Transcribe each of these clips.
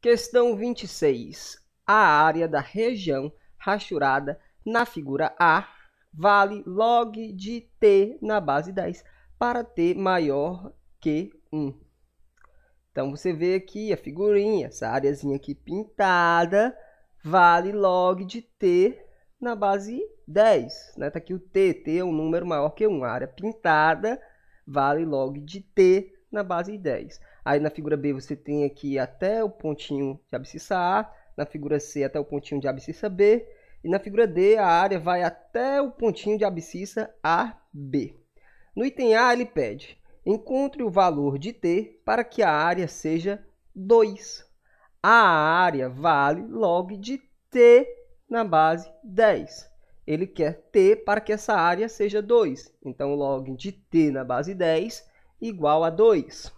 Questão 26. A área da região rachurada na figura A vale log de t na base 10 para t maior que 1. Então, você vê aqui a figurinha, essa areazinha aqui pintada, vale log de t na base 10. Está né? Tá aqui o t, t é um número maior que 1. A área pintada vale log de t na base 10. Aí na figura B você tem aqui até o pontinho de abscissa A, na figura C até o pontinho de abscissa B, e na figura D a área vai até o pontinho de abscissa AB. No item A ele pede, encontre o valor de T para que a área seja 2. A área vale log de T na base 10. Ele quer T para que essa área seja 2. Então, log de T na base 10 igual a 2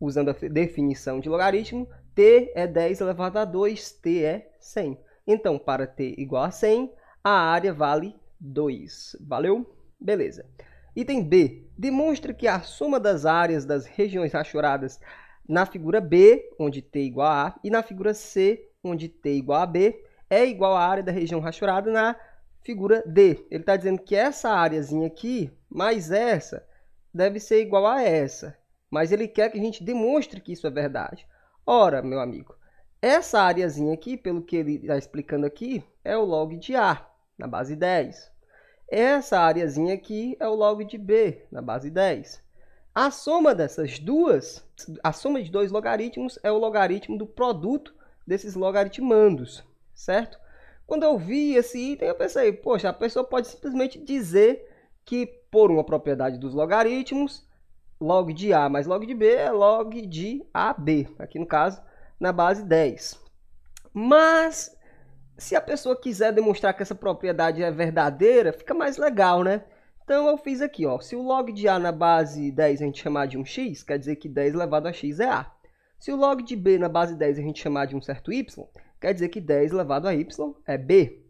usando a definição de logaritmo, t é 10 elevado a 2, t é 100. Então, para t igual a 100, a área vale 2. Valeu? Beleza. Item B. Demonstra que a soma das áreas das regiões rachuradas na figura B, onde t igual a A, e na figura C, onde t igual a B, é igual à área da região rachurada na figura D. Ele está dizendo que essa áreazinha aqui, mais essa, deve ser igual a essa mas ele quer que a gente demonstre que isso é verdade. Ora, meu amigo, essa áreazinha aqui, pelo que ele está explicando aqui, é o log de A, na base 10. Essa áreazinha aqui é o log de B, na base 10. A soma dessas duas, a soma de dois logaritmos é o logaritmo do produto desses logaritmandos, certo? Quando eu vi esse item, eu pensei, poxa, a pessoa pode simplesmente dizer que por uma propriedade dos logaritmos, log de A mais log de B é log de AB, aqui no caso, na base 10. Mas, se a pessoa quiser demonstrar que essa propriedade é verdadeira, fica mais legal, né? Então, eu fiz aqui, ó, se o log de A na base 10 a gente chamar de um x, quer dizer que 10 elevado a x é A. Se o log de B na base 10 a gente chamar de um certo y, quer dizer que 10 elevado a y é B.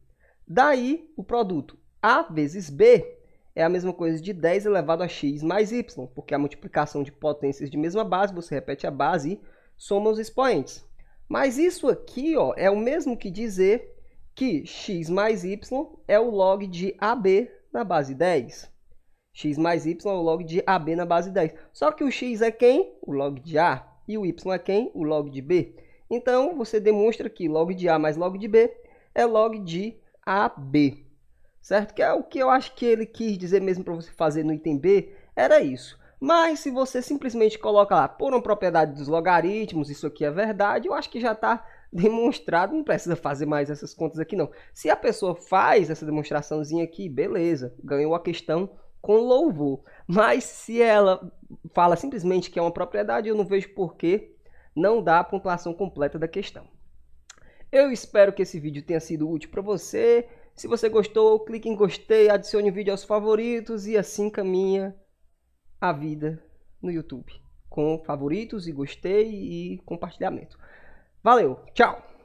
Daí, o produto A vezes B é a mesma coisa de 10 elevado a x mais y, porque a multiplicação de potências de mesma base, você repete a base e soma os expoentes. Mas isso aqui ó, é o mesmo que dizer que x mais y é o log de AB na base 10. x mais y é o log de AB na base 10. Só que o x é quem? O log de A. E o y é quem? O log de B. Então, você demonstra que log de A mais log de B é log de AB certo? Que é o que eu acho que ele quis dizer mesmo para você fazer no item B, era isso. Mas se você simplesmente coloca lá, por uma propriedade dos logaritmos, isso aqui é verdade, eu acho que já está demonstrado, não precisa fazer mais essas contas aqui não. Se a pessoa faz essa demonstraçãozinha aqui, beleza, ganhou a questão com louvor. Mas se ela fala simplesmente que é uma propriedade, eu não vejo por que não dá a pontuação completa da questão. Eu espero que esse vídeo tenha sido útil para você. Se você gostou, clique em gostei, adicione o vídeo aos favoritos e assim caminha a vida no YouTube. Com favoritos e gostei e compartilhamento. Valeu, tchau!